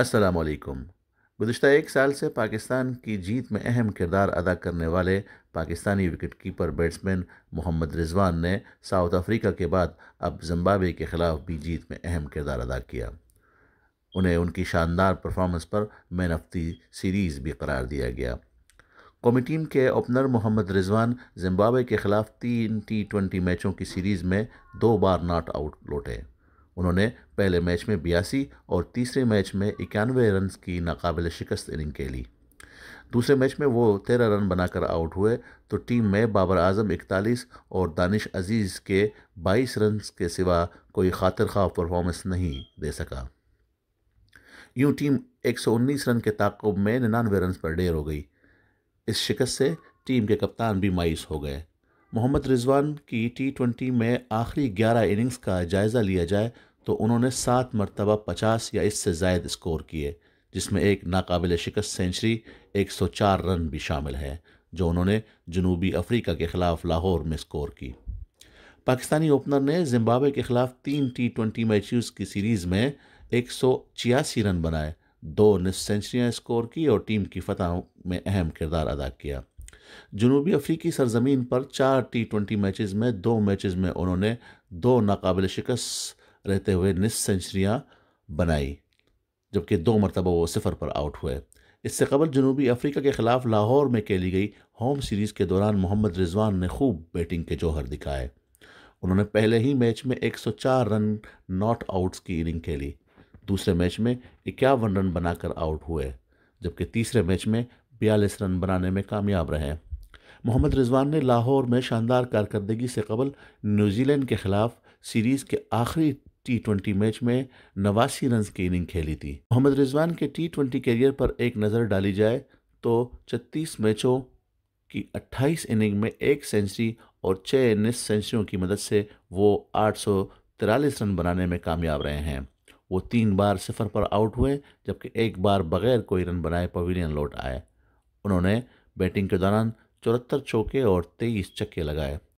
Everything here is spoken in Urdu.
السلام علیکم گزشتہ ایک سال سے پاکستان کی جیت میں اہم کردار ادا کرنے والے Pakistani wicket keeper batsman Muhammad Rizwan نے ساؤتھ افریقہ کے بعد اب زمبابوے کے خلاف بھی جیت میں اہم کردار ادا کیا انہیں ان کی شاندار پرفارمنس پر مین آف دی سیریز بھی قرار دیا گیا قومی ٹیم کے اوپنر محمد رضوان زمبابوے کے خلاف تین ٹی ٹوینٹی میچوں کی سیریز میں دو بار ناٹ آؤٹ لوٹے انہوں نے پہلے میچ میں بیاسی اور تیسرے میچ میں اکیانوے رنز کی ناقابل شکست اننگ کھیلی دوسرے میچ میں وہ تیرہ رن بنا کر آؤٹ ہوئے تو ٹیم میں بابر اعظم اکتالیس اور دانش عزیز کے بائیس رنز کے سوا کوئی خاطر خواہ پرفارمنس نہیں دے سکا یوں ٹیم ایک سو انیس رن کے تعاقب میں ننانوے رنز پر ڈیر ہو گئی اس شکست سے ٹیم کے کپتان بھی مایوس ہو گئے محمد رضوان کی ٹی ٹوینٹی میں آخری گیارہ اننگز کا جائزہ لیا جائے تو انہوں نے سات مرتبہ پچاس یا اس سے زائد اسکور کیے جس میں ایک ناقابل شکست سینچری ایک سو چار رن بھی شامل ہے جو انہوں نے جنوبی افریقہ کے خلاف لاہور میں اسکور کی پاکستانی اوپنر نے زمبابوے کے خلاف تین ٹی ٹوینٹی میچز کی سیریز میں ایک سو چھیاسی رن بنائے دو نس سینچریاں اسکور کی اور ٹیم کی فتح میں اہم کردار ادا کیا جنوبی افریقی سرزمین پر چار ٹی ٹوینٹی میچز میں دو میچز میں انہوں نے دو ناقابل شکست رہتے ہوئے نصف سینچریاں بنائی جبکہ دو مرتبہ وہ صفر پر آؤٹ ہوئے اس سے قبل جنوبی افریقہ کے خلاف لاہور میں کھیلی گئی ہوم سیریز کے دوران محمد رضوان نے خوب بیٹنگ کے جوہر دکھائے انہوں نے پہلے ہی میچ میں ایک سو چار رن ناٹ آؤٹس کی اننگ کھیلی دوسرے میچ میں اکیاون رن بنا کر آؤٹ ہوئے جبکہ تیسرے میچ میں بیالیس رن بنانے میں کامیاب رہے محمد رضوان نے لاہور میں شاندار کارکردگی سے قبل نیوزی لینڈ کے خلاف سیریز کے آخری ٹی ٹونٹی میچ میں نواسی رنز کی اننگ کھیلی تھی محمد رضوان کے ٹی ٹوینٹی کیریئر پر ایک نظر ڈالی جائے تو چھتیس میچوں کی اٹھائیس اننگ میں ایک سینچری اور چھ نس سینچریوں کی مدد سے وہ آٹھ سو ترالیس رن بنانے میں کامیاب رہے ہیں وہ تین بار صفر پر آؤٹ ہوئے جبکہ ایک بار بغیر کوئی رن بنائے پویلین لوٹ آئے انہوں نے بیٹنگ کے دوران چورتر چوکے اور تیئیس چکے لگائے